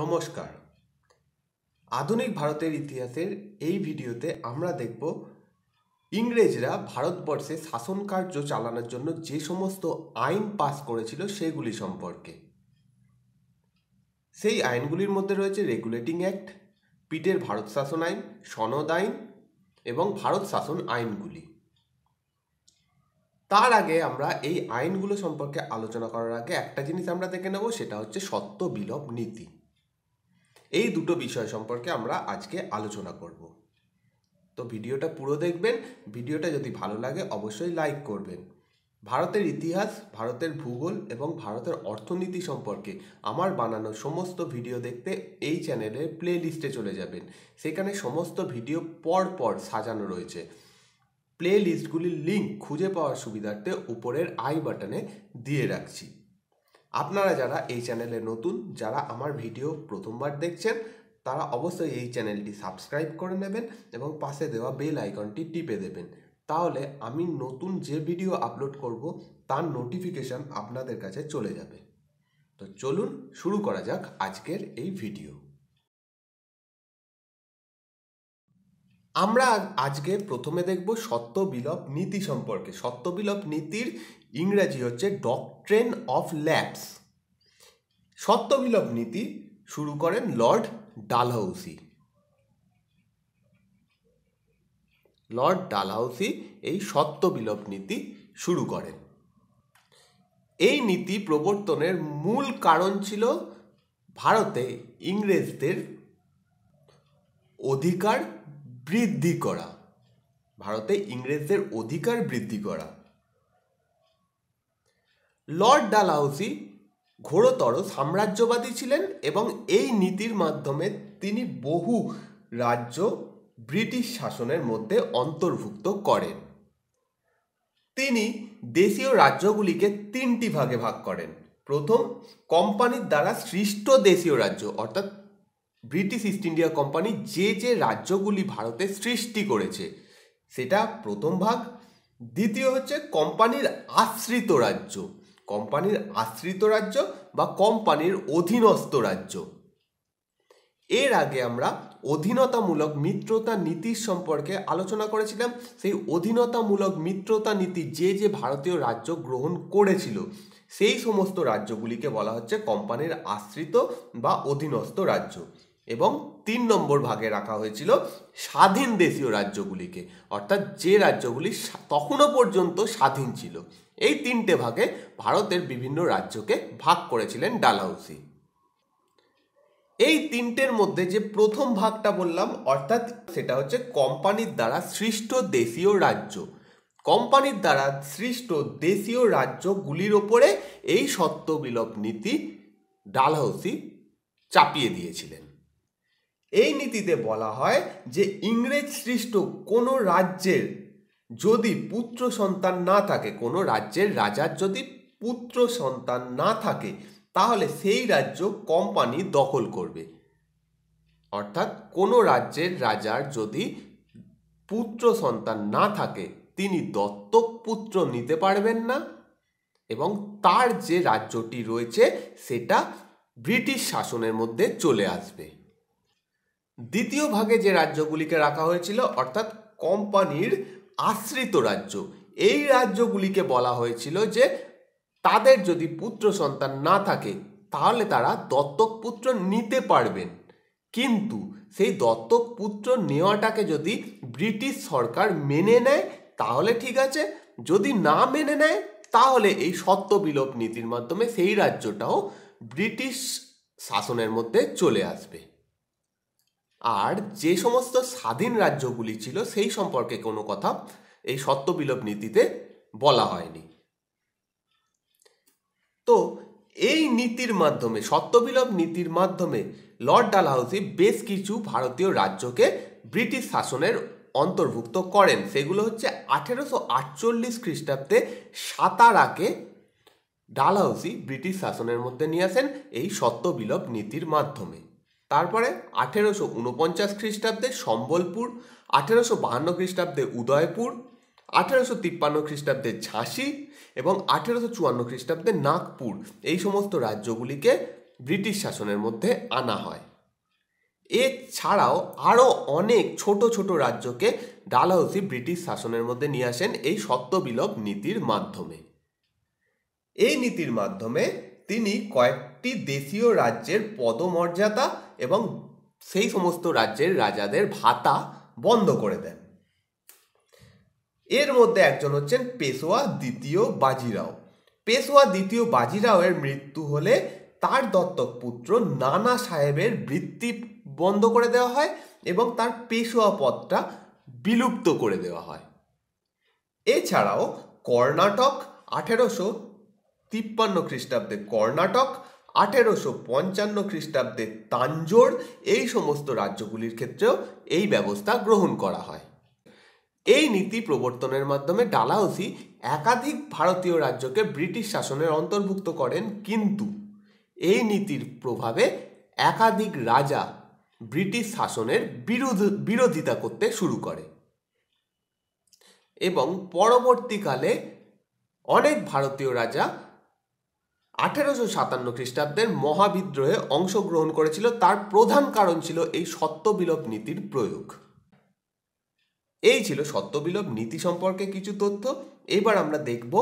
নমস্কার আধুনিক ভারতের ইতিহাসের এই ভিডিওতে আমরা দেখব ইংরেজরা ভারতবর্ষে শাসন কার্য চালানোর জন্য যে সমস্ত আইন পাস করেছিল সেগুলি সম্পর্কে সেই আইনগুলির মধ্যে রয়েছে রেগুলেটিং অ্যাক্ট পিটের ভারত শাসন আইন সনদ আইন এবং ভারত শাসন আইনগুলি তার আগে আমরা এই আইনগুলো সম্পর্কে আলোচনা করার আগে একটা জিনিস আমরা দেখে নেব সেটা হচ্ছে সত্য বিলোপ নীতি এই দুটো বিষয় সম্পর্কে আমরা আজকে আলোচনা করব তো ভিডিওটা পুরো দেখবেন ভিডিওটা যদি ভালো লাগে অবশ্যই লাইক করবেন ভারতের ইতিহাস ভারতের ভূগোল এবং ভারতের অর্থনীতি সম্পর্কে আমার বানানো সমস্ত ভিডিও দেখতে এই চ্যানেলে প্লে লিস্টে চলে যাবেন সেখানে সমস্ত ভিডিও পর পর সাজানো রয়েছে প্লে লিস্টগুলির লিঙ্ক খুঁজে পাওয়ার সুবিধার্থে উপরের আই বাটনে দিয়ে রাখছি আপনারা যারা এই চ্যানেলে নতুন যারা আমার ভিডিও প্রথমবার দেখছেন তারা অবশ্যই এই চ্যানেলটি সাবস্ক্রাইব করে নেবেন এবং পাশে দেওয়া বেল আইকনটি টিপে দেবেন তাহলে আমি নতুন যে ভিডিও আপলোড করব তার নোটিফিকেশান আপনাদের কাছে চলে যাবে তো চলুন শুরু করা যাক আজকের এই ভিডিও আমরা আজকে প্রথমে দেখব সত্য বিলোপ নীতি সম্পর্কে সত্য বিলোপ নীতির ইংরেজি হচ্ছে ডক্ট্রেন অফ ল্যাপস সত্য বিলোপ নীতি শুরু করেন লর্ড ডালহাউসি লর্ড ডালহাউসি এই সত্য বিলোপ নীতি শুরু করেন এই নীতি প্রবর্তনের মূল কারণ ছিল ভারতে ইংরেজদের অধিকার বৃদ্ধি করা ভারতে ইংরেজদের অধিকার বৃদ্ধি করা লর্ড ডালাউসি ঘোরতর সাম্রাজ্যবাদী ছিলেন এবং এই নীতির মাধ্যমে তিনি বহু রাজ্য ব্রিটিশ শাসনের মধ্যে অন্তর্ভুক্ত করেন তিনি দেশীয় রাজ্যগুলিকে তিনটি ভাগে ভাগ করেন প্রথম কোম্পানির দ্বারা সৃষ্ট দেশীয় রাজ্য অর্থাৎ ব্রিটিশ ইস্ট ইন্ডিয়া কোম্পানি যে যে রাজ্যগুলি ভারতে সৃষ্টি করেছে সেটা প্রথম ভাগ দ্বিতীয় হচ্ছে কোম্পানির আশ্রিত রাজ্য কোম্পানির আশ্রিত রাজ্য বা কোম্পানির অধীনস্থ রাজ্য এর আগে আমরা অধীনতামূলক মিত্রতা নীতির সম্পর্কে আলোচনা করেছিলাম সেই অধীনতামূলক মিত্রতা নীতি যে যে ভারতীয় রাজ্য গ্রহণ করেছিল সেই সমস্ত রাজ্যগুলিকে বলা হচ্ছে কোম্পানির আশ্রিত বা অধীনস্থ রাজ্য এবং তিন নম্বর ভাগে রাখা হয়েছিল স্বাধীন দেশীয় রাজ্যগুলিকে অর্থাৎ যে রাজ্যগুলি তখনও পর্যন্ত স্বাধীন ছিল এই তিনটে ভাগে ভারতের বিভিন্ন রাজ্যকে ভাগ করেছিলেন ডালাউসি এই তিনটের মধ্যে যে প্রথম ভাগটা বললাম অর্থাৎ সেটা হচ্ছে কোম্পানির দ্বারা সৃষ্ট দেশীয় রাজ্য কোম্পানির দ্বারা সৃষ্ট দেশীয় রাজ্যগুলির ওপরে এই সত্য বিলোপ নীতি ডালহৌসি চাপিয়ে দিয়েছিলেন এই নীতিতে বলা হয় যে ইংরেজ সৃষ্ট কোনো রাজ্যের যদি পুত্র সন্তান না থাকে কোনো রাজ্যের রাজার যদি পুত্র সন্তান না থাকে তাহলে সেই রাজ্য কোম্পানি দখল করবে অর্থাৎ কোনো রাজ্যের রাজার যদি পুত্র সন্তান না থাকে তিনি দত্তক পুত্র নিতে পারবেন না এবং তার যে রাজ্যটি রয়েছে সেটা ব্রিটিশ শাসনের মধ্যে চলে আসবে দ্বিতীয় ভাগে যে রাজ্যগুলিকে রাখা হয়েছিল অর্থাৎ কোম্পানির আশ্রিত রাজ্য এই রাজ্যগুলিকে বলা হয়েছিল যে তাদের যদি পুত্র সন্তান না থাকে তাহলে তারা দত্তক পুত্র নিতে পারবেন কিন্তু সেই দত্তক পুত্র নেওয়াটাকে যদি ব্রিটিশ সরকার মেনে নেয় তাহলে ঠিক আছে যদি না মেনে নেয় তাহলে এই সত্য বিলোপ নীতির মাধ্যমে সেই রাজ্যটাও ব্রিটিশ শাসনের মধ্যে চলে আসবে আর যে সমস্ত স্বাধীন রাজ্যগুলি ছিল সেই সম্পর্কে কোনো কথা এই সত্যবিলোপ নীতিতে বলা হয়নি তো এই নীতির মাধ্যমে সত্যবিলোপ নীতির মাধ্যমে লর্ড ডালহাউসি বেশ কিছু ভারতীয় রাজ্যকে ব্রিটিশ শাসনের অন্তর্ভুক্ত করেন সেগুলো হচ্ছে আঠেরোশো আটচল্লিশ খ্রিস্টাব্দে সাতারাকে ডালহাউসি ব্রিটিশ শাসনের মধ্যে নিয়ে আসেন এই সত্যবিলোপ নীতির মাধ্যমে তারপরে আঠেরোশো উনপঞ্চাশ খ্রিস্টাব্দে সম্বলপুর আঠেরোশো বাহান্ন খ্রিস্টাব্দে উদয়পুর আঠেরোশো তিপ্পান্ন খ্রিস্টাব্দে ঝাঁসি এবং আঠেরোশো চুয়ান্ন খ্রিস্টাব্দে নাগপুর এই সমস্ত রাজ্যগুলিকে ব্রিটিশ শাসনের মধ্যে আনা হয় এছাড়াও আরও অনেক ছোট ছোট রাজ্যকে ডালহৌসি ব্রিটিশ শাসনের মধ্যে নিয়ে আসেন এই সত্যবিলোপ নীতির মাধ্যমে এই নীতির মাধ্যমে তিনি কয়েক একটি দেশীয় রাজ্যের পদমর্যাদা এবং সেই সমস্ত রাজ্যের রাজাদের ভাতা বন্ধ করে দেন এর মধ্যে একজন হচ্ছেন পেশোয়া দ্বিতীয় বাজিরাও পেশোয়া দ্বিতীয় বাজিরাও এর মৃত্যু হলে তার দত্তক পুত্র নানা সাহেবের বৃত্তি বন্ধ করে দেওয়া হয় এবং তার পেশোয়া পদটা বিলুপ্ত করে দেওয়া হয় এছাড়াও কর্ণাটক আঠেরোশো তিপ্পান্ন খ্রিস্টাব্দে কর্ণাটক আঠেরোশো পঞ্চান্ন খ্রিস্টাব্দে তাঞ্জোর এই সমস্ত রাজ্যগুলির ক্ষেত্রেও এই ব্যবস্থা গ্রহণ করা হয় এই নীতি প্রবর্তনের মাধ্যমে ডালাউসি একাধিক ভারতীয় রাজ্যকে ব্রিটিশ শাসনের অন্তর্ভুক্ত করেন কিন্তু এই নীতির প্রভাবে একাধিক রাজা ব্রিটিশ শাসনের বিরোধ বিরোধিতা করতে শুরু করে এবং পরবর্তীকালে অনেক ভারতীয় রাজা আঠেরোশো সাতান্ন খ্রিস্টাব্দের মহাবিদ্রোহে অংশগ্রহণ করেছিল তার প্রধান কারণ ছিল এই সত্যবিলোপ নীতির প্রয়োগ এই ছিল সত্যবিলোপ নীতি সম্পর্কে কিছু তথ্য এবার আমরা দেখব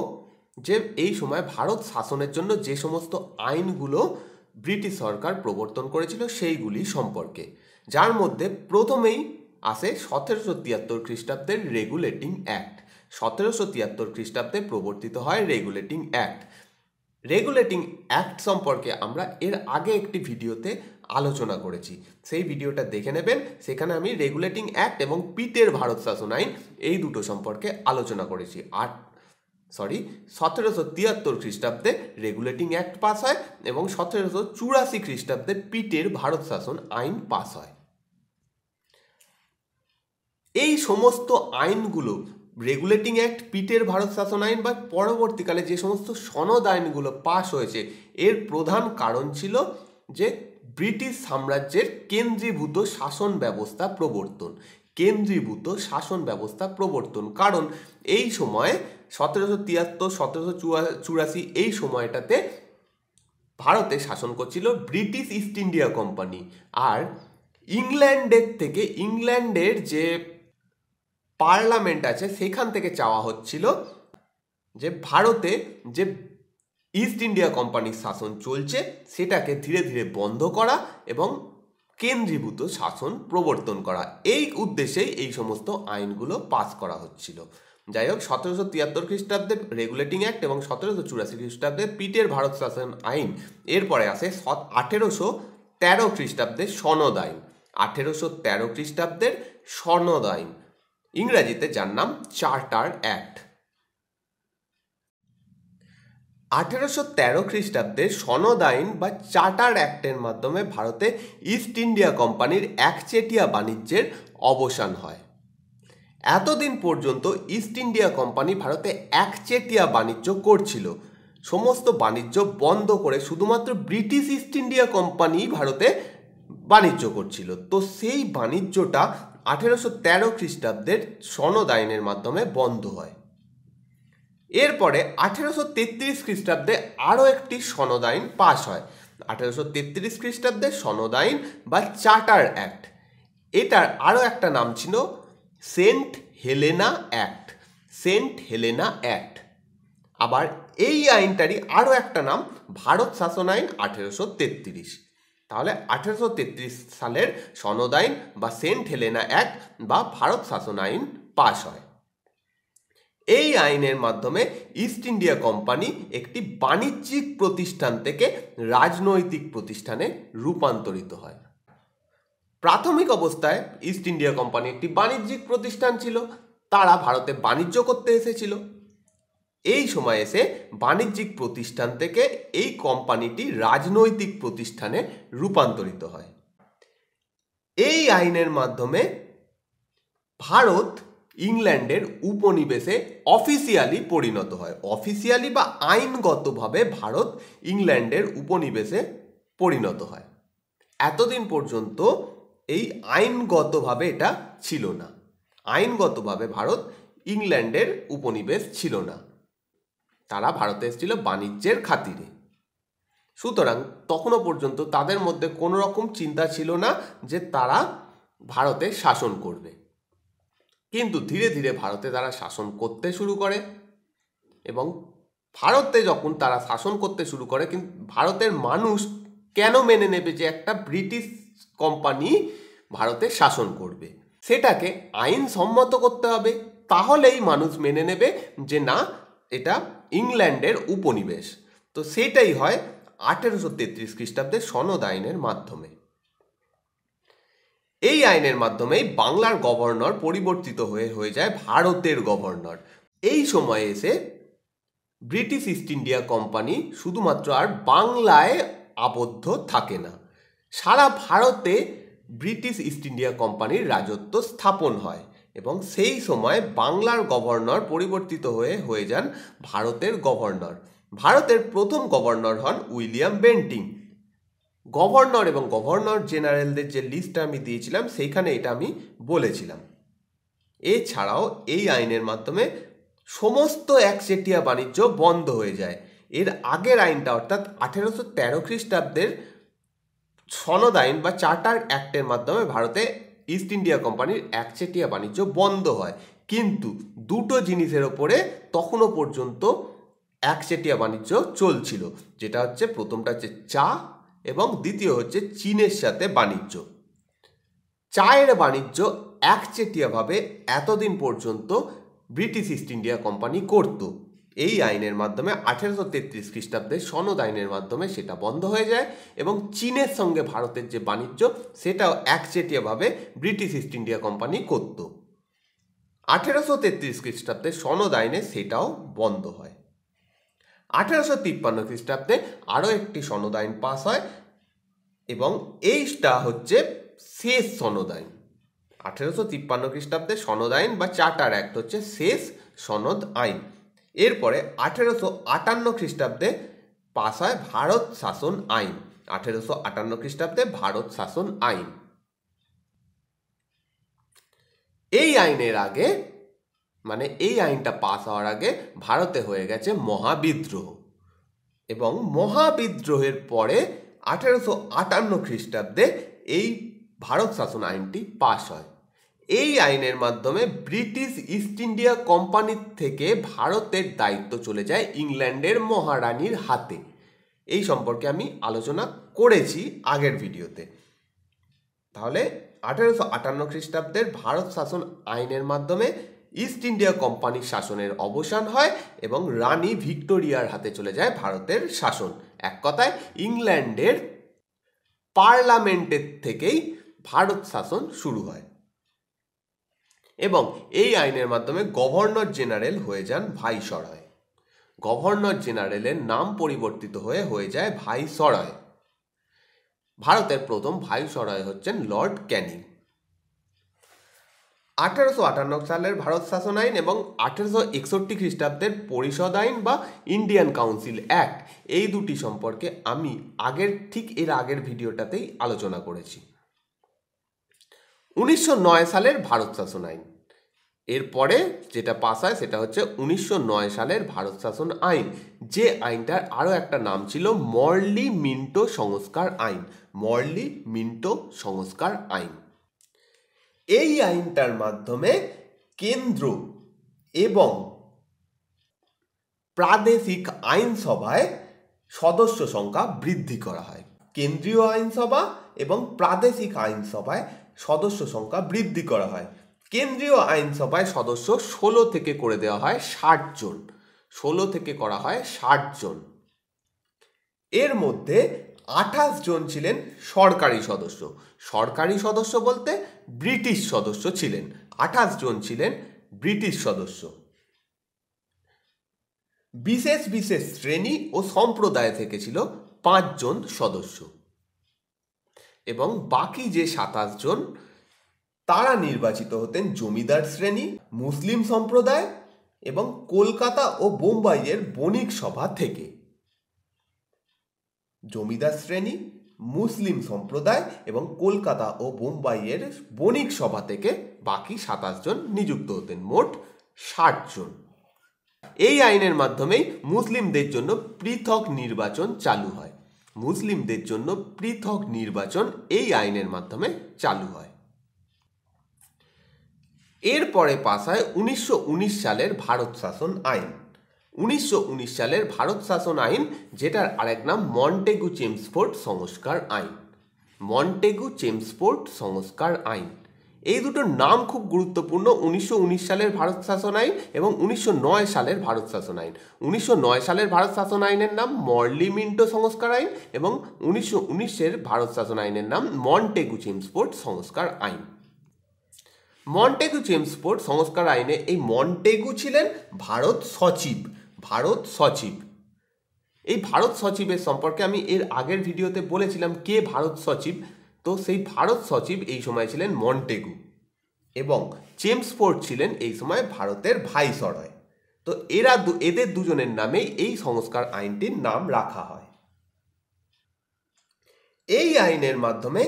যে এই সময় ভারত শাসনের জন্য যে সমস্ত আইনগুলো ব্রিটিশ সরকার প্রবর্তন করেছিল সেইগুলি সম্পর্কে যার মধ্যে প্রথমেই আসে সতেরোশো তিয়াত্তর খ্রিস্টাব্দের রেগুলেটিং অ্যাক্ট সতেরোশো তিয়াত্তর খ্রিস্টাব্দে প্রবর্তিত হয় রেগুলেটিং অ্যাক্ট রেগুলেটিং অ্যাক্ট সম্পর্কে আমরা এর আগে একটি ভিডিওতে আলোচনা করেছি সেই ভিডিওটা দেখে নেবেন সেখানে আমি রেগুলেটিং অ্যাক্ট এবং পিটের ভারত শাসন আইন এই দুটো সম্পর্কে আলোচনা করেছি আর সরি সতেরোশো তিয়াত্তর খ্রিস্টাব্দে রেগুলেটিং অ্যাক্ট পাস হয় এবং সতেরোশো চুরাশি খ্রিস্টাব্দে পিটের ভারত শাসন আইন পাস হয় এই সমস্ত আইনগুলো রেগুলেটিং অ্যাক্ট পিটের ভারত শাসন আইন বা পরবর্তীকালে যে সমস্ত সনদ আইনগুলো পাশ হয়েছে এর প্রধান কারণ ছিল যে ব্রিটিশ সাম্রাজ্যের কেন্দ্রীভূত শাসন ব্যবস্থা প্রবর্তন কেন্দ্রীভূত শাসন ব্যবস্থা প্রবর্তন কারণ এই সময়ে সতেরোশো তিয়াত্তর সতেরোশো চুরাশি এই সময়টাতে ভারতে শাসন করছিল ব্রিটিশ ইস্ট ইন্ডিয়া কোম্পানি আর ইংল্যান্ডের থেকে ইংল্যান্ডের যে পার্লামেন্ট আছে সেখান থেকে চাওয়া হচ্ছিল যে ভারতে যে ইস্ট ইন্ডিয়া কোম্পানির শাসন চলছে সেটাকে ধীরে ধীরে বন্ধ করা এবং কেন্দ্রীভূত শাসন প্রবর্তন করা এই উদ্দেশ্যেই এই সমস্ত আইনগুলো পাস করা হচ্ছিল যাই হোক সতেরোশো তিয়াত্তর খ্রিস্টাব্দে রেগুলেটিং অ্যাক্ট এবং সতেরোশো চুরাশি খ্রিস্টাব্দে পিটের ভারত শাসন আইন এরপরে আসে আঠেরোশো তেরো খ্রিস্টাব্দে সনদ আইন আঠেরোশো তেরো খ্রিস্টাব্দের সনদ আইন ইংরেজিতে যার নাম চার্টার অ্যাক্ট আঠেরোশো তেরো খ্রিস্টাব্দে সনদ আইন বা চার্টার অ্যাক্টের মাধ্যমে ভারতে ইস্ট ইন্ডিয়া কোম্পানির একচেটিয়া বাণিজ্যের অবসান হয় এতদিন পর্যন্ত ইস্ট ইন্ডিয়া কোম্পানি ভারতে একচেটিয়া বাণিজ্য করছিল সমস্ত বাণিজ্য বন্ধ করে শুধুমাত্র ব্রিটিশ ইস্ট ইন্ডিয়া কোম্পানি ভারতে বাণিজ্য করছিল তো সেই বাণিজ্যটা আঠেরোশো তেরো খ্রিস্টাব্দের সনদ আইনের মাধ্যমে বন্ধ হয় এরপরে আঠেরোশো তেত্রিশ খ্রিস্টাব্দে আরও একটি সনদ আইন পাশ হয় আঠেরোশো তেত্রিশ খ্রিস্টাব্দে সনদ আইন বা চার্টার অ্যাক্ট এটার আরও একটা নাম ছিল Saint Helena Act Saint Helena Act আবার এই আইনটারই আরও একটা নাম ভারত শাসন আইন আঠেরোশো তেত্রিশ তাহলে আঠেরোশো সালের সনদ আইন বা সেন্ট হেলেনা অ্যাক্ট বা ভারত শাসন আইন পাশ হয় এই আইনের মাধ্যমে ইস্ট ইন্ডিয়া কোম্পানি একটি বাণিজ্যিক প্রতিষ্ঠান থেকে রাজনৈতিক প্রতিষ্ঠানে রূপান্তরিত হয় প্রাথমিক অবস্থায় ইস্ট ইন্ডিয়া কোম্পানি একটি বাণিজ্যিক প্রতিষ্ঠান ছিল তারা ভারতে বাণিজ্য করতে এসেছিল এই সময় এসে বাণিজ্যিক প্রতিষ্ঠান থেকে এই কোম্পানিটি রাজনৈতিক প্রতিষ্ঠানে রূপান্তরিত হয় এই আইনের মাধ্যমে ভারত ইংল্যান্ডের উপনিবেশে অফিসিয়ালি পরিণত হয় অফিসিয়ালি বা আইনগতভাবে ভারত ইংল্যান্ডের উপনিবেশে পরিণত হয় এতদিন পর্যন্ত এই আইনগতভাবে এটা ছিল না আইনগতভাবে ভারত ইংল্যান্ডের উপনিবেশ ছিল না তারা ভারতে এসেছিল বাণিজ্যের খাতিরে সুতরাং তখনও পর্যন্ত তাদের মধ্যে কোনো রকম চিন্তা ছিল না যে তারা ভারতে শাসন করবে কিন্তু ধীরে ধীরে ভারতে তারা শাসন করতে শুরু করে এবং ভারতে যখন তারা শাসন করতে শুরু করে কিন্তু ভারতের মানুষ কেন মেনে নেবে যে একটা ব্রিটিশ কোম্পানি ভারতে শাসন করবে সেটাকে আইন সম্মত করতে হবে তাহলেই মানুষ মেনে নেবে যে না এটা ইংল্যান্ডের উপনিবেশ তো সেটাই হয় আঠেরোশো তেত্রিশ খ্রিস্টাব্দের সনদ আইনের মাধ্যমে এই আইনের মাধ্যমেই বাংলার গভর্নর পরিবর্তিত হয়ে হয়ে যায় ভারতের গভর্নর এই সময়ে এসে ব্রিটিশ ইস্ট ইন্ডিয়া কোম্পানি শুধুমাত্র আর বাংলায় আবদ্ধ থাকে না সারা ভারতে ব্রিটিশ ইস্ট ইন্ডিয়া কোম্পানির রাজত্ব স্থাপন হয় এবং সেই সময় বাংলার গভর্নর পরিবর্তিত হয়ে হয়ে যান ভারতের গভর্নর ভারতের প্রথম গভর্নর হন উইলিয়াম বেন্টিং গভর্নর এবং গভর্নর জেনারেলদের যে লিস্টটা আমি দিয়েছিলাম সেইখানে এটা আমি বলেছিলাম এছাড়াও এই আইনের মাধ্যমে সমস্ত একচেটিয়া বাণিজ্য বন্ধ হয়ে যায় এর আগের আইনটা অর্থাৎ আঠেরোশো তেরো খ্রিস্টাব্দের সনদ আইন বা চার্টার অ্যাক্টের মাধ্যমে ভারতে ইস্ট ইন্ডিয়া কোম্পানির একচেটিয়া বাণিজ্য বন্ধ হয় কিন্তু দুটো জিনিসের ওপরে তখনও পর্যন্ত একচেটিয়া বাণিজ্য চলছিল যেটা হচ্ছে প্রথমটা হচ্ছে চা এবং দ্বিতীয় হচ্ছে চীনের সাথে বাণিজ্য চায়ের বাণিজ্য একচেটিয়াভাবে এতদিন পর্যন্ত ব্রিটিশ ইস্ট ইন্ডিয়া কোম্পানি করতো এই আইনের মাধ্যমে আঠেরোশো তেত্রিশ খ্রিস্টাব্দে সনদ আইনের মাধ্যমে সেটা বন্ধ হয়ে যায় এবং চীনের সঙ্গে ভারতের যে বাণিজ্য সেটাও একচেটিয়াভাবে ব্রিটিশ ইস্ট ইন্ডিয়া কোম্পানি করত আঠেরোশো তেত্রিশ খ্রিস্টাব্দে সনদ আইনে সেটাও বন্ধ হয় আঠেরোশো তিপ্পান্ন খ্রিস্টাব্দে আরও একটি সনদ আইন পাস হয় এবং এইটা হচ্ছে শেষ সনদ আইন আঠেরোশো তিপ্পান্ন খ্রিস্টাব্দে সনদ আইন বা চার্টার অ্যাক্ট হচ্ছে শেষ সনদ আইন এরপরে আঠেরোশো আটান্ন খ্রিস্টাব্দে পাশ হয় ভারত শাসন আইন আঠেরোশো আটান্ন খ্রিস্টাব্দে ভারত শাসন আইন এই আইনের আগে মানে এই আইনটা পাস হওয়ার আগে ভারতে হয়ে গেছে মহাবিদ্রোহ এবং মহাবিদ্রোহের পরে আঠেরোশো আটান্ন খ্রিস্টাব্দে এই ভারত শাসন আইনটি পাশ হয় এই আইনের মাধ্যমে ব্রিটিশ ইস্ট ইন্ডিয়া কোম্পানির থেকে ভারতের দায়িত্ব চলে যায় ইংল্যান্ডের মহারানীর হাতে এই সম্পর্কে আমি আলোচনা করেছি আগের ভিডিওতে তাহলে আঠেরোশো আটান্ন খ্রিস্টাব্দের ভারত শাসন আইনের মাধ্যমে ইস্ট ইন্ডিয়া কোম্পানির শাসনের অবসান হয় এবং রানী ভিক্টোরিয়ার হাতে চলে যায় ভারতের শাসন এক কথায় ইংল্যান্ডের পার্লামেন্টের থেকেই ভারত শাসন শুরু হয় এবং এই আইনের মাধ্যমে গভর্নর জেনারেল হয়ে যান ভাইসরয় গভর্নর জেনারেলের নাম পরিবর্তিত হয়ে হয়ে যায় ভাইসরয় ভারতের প্রথম ভাইসরয় হচ্ছেন লর্ড ক্যানিং আঠারোশো আটান্ন সালের ভারত শাসন আইন এবং আঠারোশো একষট্টি খ্রিস্টাব্দের পরিষদ আইন বা ইন্ডিয়ান কাউন্সিল অ্যাক্ট এই দুটি সম্পর্কে আমি আগের ঠিক এর আগের ভিডিওটাতেই আলোচনা করেছি উনিশশো সালের ভারত শাসন আইন এরপরে যেটা পাস হয় সেটা হচ্ছে উনিশশো সালের ভারত শাসন আইন যে আইনটার আরও একটা নাম ছিল মর্লি মিন্টো সংস্কার আইন মর্লি মিন্টো সংস্কার আইন এই আইনটার মাধ্যমে কেন্দ্র এবং প্রাদেশিক আইনসভায় সদস্য সংখ্যা বৃদ্ধি করা হয় কেন্দ্রীয় আইনসভা এবং প্রাদেশিক আইনসভায় সদস্য সংখ্যা বৃদ্ধি করা হয় কেন্দ্রীয় আইনসভায় সদস্য ষোলো থেকে করে দেওয়া হয় ষাট জন ষোলো থেকে করা হয় ষাট জন এর মধ্যে আঠাশ জন ছিলেন সরকারি সদস্য সরকারি সদস্য বলতে ব্রিটিশ সদস্য ছিলেন আঠাশ জন ছিলেন ব্রিটিশ সদস্য বিশেষ বিশেষ শ্রেণী ও সম্প্রদায় থেকে ছিল পাঁচজন সদস্য এবং বাকি যে সাতাশ জন তারা নির্বাচিত হতেন জমিদার শ্রেণী মুসলিম সম্প্রদায় এবং কলকাতা ও বোম্বাইয়ের বণিক সভা থেকে জমিদার শ্রেণী মুসলিম সম্প্রদায় এবং কলকাতা ও বোম্বাইয়ের বণিক সভা থেকে বাকি সাতাশ জন নিযুক্ত হতেন মোট ষাট জন এই আইনের মাধ্যমেই মুসলিমদের জন্য পৃথক নির্বাচন চালু হয় মুসলিমদের জন্য পৃথক নির্বাচন এই আইনের মাধ্যমে চালু হয় এরপরে পাস হয় উনিশশো সালের ভারত শাসন আইন উনিশশো সালের ভারত শাসন আইন যেটার আরেক নাম মন্টেগু চেমসফোর্ট সংস্কার আইন মন্টেগু চেমসফোর্ট সংস্কার আইন এই দুটোর নাম খুব গুরুত্বপূর্ণ উনিশশো সালের ভারত শাসন আইন এবং উনিশশো সালের ভারত শাসন আইন উনিশশো সালের ভারত শাসন আইনের নাম মর্লি মিন্টো সংস্কার আইন এবং উনিশশো উনিশের ভারত শাসন আইনের নাম মন্টেগু চিমসপোর্ট সংস্কার আইন মন্টেগু চেমসপোর্ট সংস্কার আইনে এই মন্টেগু ছিলেন ভারত সচিব ভারত সচিব এই ভারত সচিবের সম্পর্কে আমি এর আগের ভিডিওতে বলেছিলাম কে ভারত সচিব তো সেই ভারত সচিব এই সময় ছিলেন মন্টেগু এবং চেমসফোর্ড ছিলেন এই সময় ভারতের ভাইসরয় তো এরা এদের দুজনের নামে এই সংস্কার আইনটির নাম রাখা হয় এই আইনের মাধ্যমে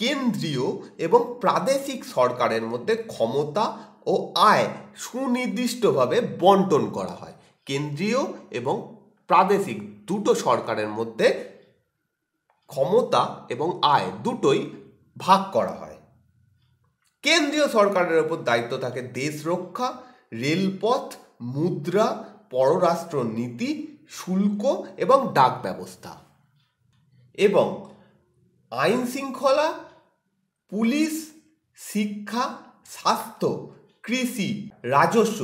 কেন্দ্রীয় এবং প্রাদেশিক সরকারের মধ্যে ক্ষমতা ও আয় সুনির্দিষ্টভাবে বন্টন করা হয় কেন্দ্রীয় এবং প্রাদেশিক দুটো সরকারের মধ্যে ক্ষমতা এবং আয় দুটোই ভাগ করা হয় কেন্দ্রীয় সরকারের ওপর দায়িত্ব থাকে দেশ রক্ষা রেলপথ মুদ্রা পররাষ্ট্র নীতি শুল্ক এবং ডাক ব্যবস্থা এবং আইন শৃঙ্খলা পুলিশ শিক্ষা স্বাস্থ্য কৃষি রাজস্ব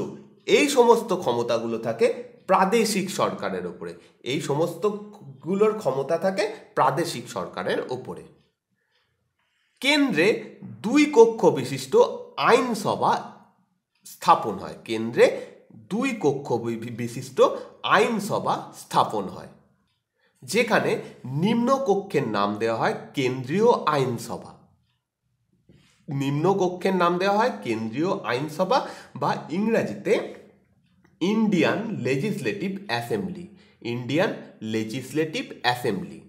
এই সমস্ত ক্ষমতাগুলো থাকে প্রাদেশিক সরকারের ওপরে এই সমস্তগুলোর ক্ষমতা থাকে প্রাদেশিক সরকারের ওপরে কেন্দ্রে দুই কক্ষ বিশিষ্ট আইনসভা স্থাপন হয় কেন্দ্রে দুই কক্ষ বিশিষ্ট আইনসভা স্থাপন হয় যেখানে নিম্ন কক্ষের নাম দেওয়া হয় কেন্দ্রীয় আইনসভা নিম্ন কক্ষের নাম দেওয়া হয় কেন্দ্রীয় আইনসভা বা ইংরাজিতে Indian legislative assembly Indian legislative assembly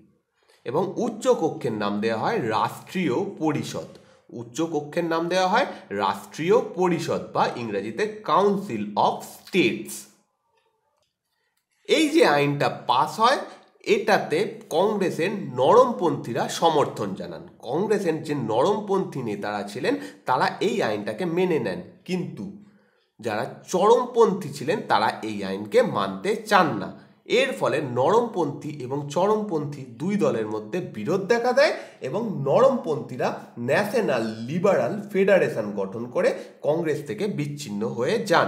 এবং উচ্চ কক্ষের নাম দেওয়া হয় রাষ্ট্রীয় পরিষদ উচ্চ কক্ষের নাম দেওয়া হয় রাষ্ট্রীয় পরিষদ বা ইংরেজিতে কাউন্সিল অফ স্টেটস এই যে আইনটা পাস হয় এটাতে কংগ্রেসের নরমপন্থীরা সমর্থন জানান কংগ্রেসের যে নরমপন্থী নেতারা ছিলেন তারা এই আইনটাকে মেনে নেন কিন্তু যারা চরমপন্থী ছিলেন তারা এই আইনকে মানতে চান না এর ফলে নরমপন্থী এবং চরমপন্থী দুই দলের মধ্যে বিরোধ দেখা দেয় এবং নরমপন্থীরা ন্যাশনাল লিবারাল ফেডারেশন গঠন করে কংগ্রেস থেকে বিচ্ছিন্ন হয়ে যান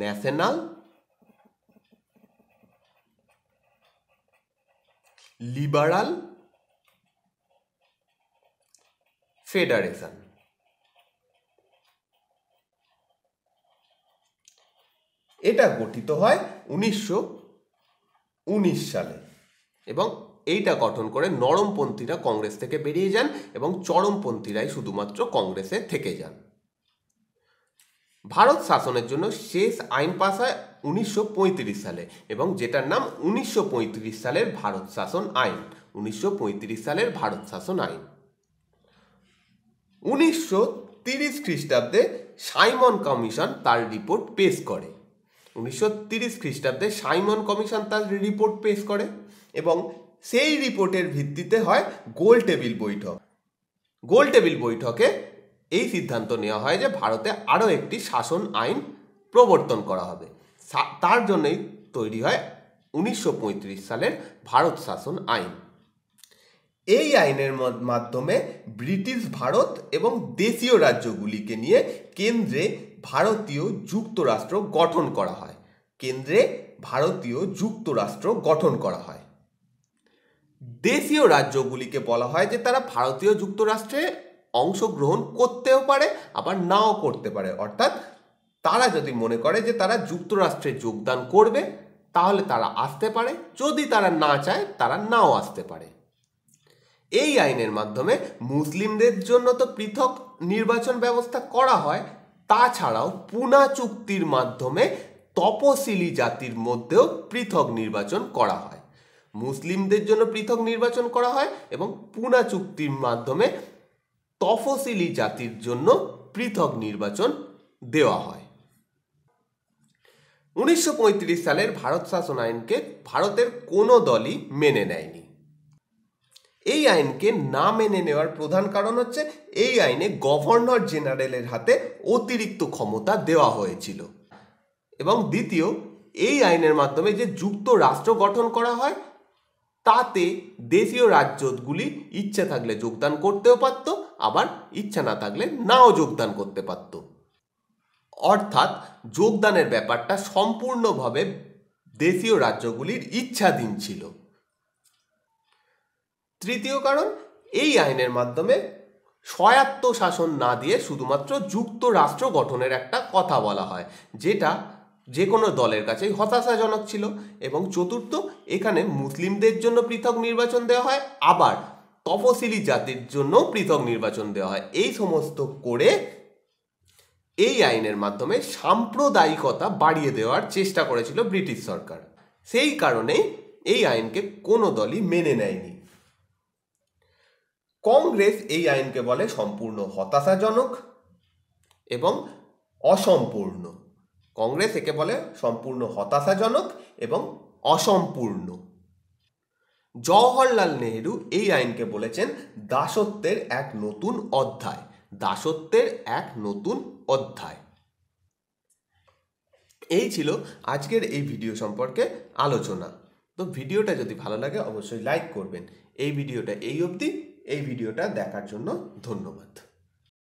ন্যাশনাল লিবারাল ফেডারেশন এটা গঠিত হয় উনিশশো উনিশ সালে এবং এইটা গঠন করে নরমপন্থীরা কংগ্রেস থেকে বেরিয়ে যান এবং চরমপন্থীরাই শুধুমাত্র কংগ্রেসে থেকে যান ভারত শাসনের জন্য শেষ আইন পাস হয় উনিশশো সালে এবং যেটার নাম উনিশশো সালের ভারত শাসন আইন উনিশশো সালের ভারত শাসন আইন উনিশশো তিরিশ খ্রিস্টাব্দে সাইমন কমিশন তার রিপোর্ট পেশ করে উনিশশো তিরিশ খ্রিস্টাব্দে সাইমন কমিশন তার রিপোর্ট পেশ করে এবং সেই রিপোর্টের ভিত্তিতে হয় গোল টেবিল বৈঠক গোল টেবিল বৈঠকে এই সিদ্ধান্ত নেওয়া হয় যে ভারতে আরও একটি শাসন আইন প্রবর্তন করা হবে তার জন্যই তৈরি হয় উনিশশো সালের ভারত শাসন আইন এই আইনের মাধ্যমে ব্রিটিশ ভারত এবং দেশীয় রাজ্যগুলিকে নিয়ে কেন্দ্রে ভারতীয় যুক্তরাষ্ট্র গঠন করা হয় কেন্দ্রে ভারতীয় যুক্তরাষ্ট্র গঠন করা হয় দেশীয় রাজ্যগুলিকে বলা হয় যে তারা ভারতীয় যুক্তরাষ্ট্রে অংশগ্রহণ করতেও পারে আবার নাও করতে পারে অর্থাৎ তারা যদি মনে করে যে তারা যুক্তরাষ্ট্রে যোগদান করবে তাহলে তারা আসতে পারে যদি তারা না চায় তারা নাও আসতে পারে এই আইনের মাধ্যমে মুসলিমদের জন্য তো পৃথক নির্বাচন ব্যবস্থা করা হয় তাছাড়াও পুনা চুক্তির মাধ্যমে তপসিলি জাতির মধ্যেও পৃথক নির্বাচন করা হয় মুসলিমদের জন্য পৃথক নির্বাচন করা হয় এবং পুনা চুক্তির মাধ্যমে তফসিলি জাতির জন্য পৃথক নির্বাচন দেওয়া হয় উনিশশো সালের ভারত শাসন আইনকে ভারতের কোনো দলই মেনে নেয়নি এই আইনকে না মেনে নেওয়ার প্রধান কারণ হচ্ছে এই আইনে গভর্নর জেনারেলের হাতে অতিরিক্ত ক্ষমতা দেওয়া হয়েছিল এবং দ্বিতীয় এই আইনের মাধ্যমে যে যুক্তরাষ্ট্র গঠন করা হয় তাতে দেশীয় রাজ্যগুলি ইচ্ছা থাকলে যোগদান করতেও পারত আবার ইচ্ছা না থাকলে নাও যোগদান করতে পারত অর্থাৎ যোগদানের ব্যাপারটা সম্পূর্ণভাবে দেশীয় রাজ্যগুলির ইচ্ছাধীন ছিল তৃতীয় কারণ এই আইনের মাধ্যমে স্বায়ত্ত শাসন না দিয়ে শুধুমাত্র যুক্তরাষ্ট্র গঠনের একটা কথা বলা হয় যেটা যে কোনো দলের কাছেই হতাশাজনক ছিল এবং চতুর্থ এখানে মুসলিমদের জন্য পৃথক নির্বাচন দেওয়া হয় আবার তফসিলি জাতির জন্য পৃথক নির্বাচন দেওয়া হয় এই সমস্ত করে এই আইনের মাধ্যমে সাম্প্রদায়িকতা বাড়িয়ে দেওয়ার চেষ্টা করেছিল ব্রিটিশ সরকার সেই কারণেই এই আইনকে কোনো দলই মেনে নেয়নি কংগ্রেস এই আইনকে বলে সম্পূর্ণ হতাশাজনক এবং অসম্পূর্ণ কংগ্রেস একে বলে সম্পূর্ণ হতাশাজনক এবং অসম্পূর্ণ জওহরলাল নেহেরু এই আইনকে বলেছেন দাসত্বের এক নতুন অধ্যায় দাসত্বের এক নতুন অধ্যায় এই ছিল আজকের এই ভিডিও সম্পর্কে আলোচনা তো ভিডিওটা যদি ভালো লাগে অবশ্যই লাইক করবেন এই ভিডিওটা এই অবধি এই ভিডিওটা দেখার জন্য ধন্যবাদ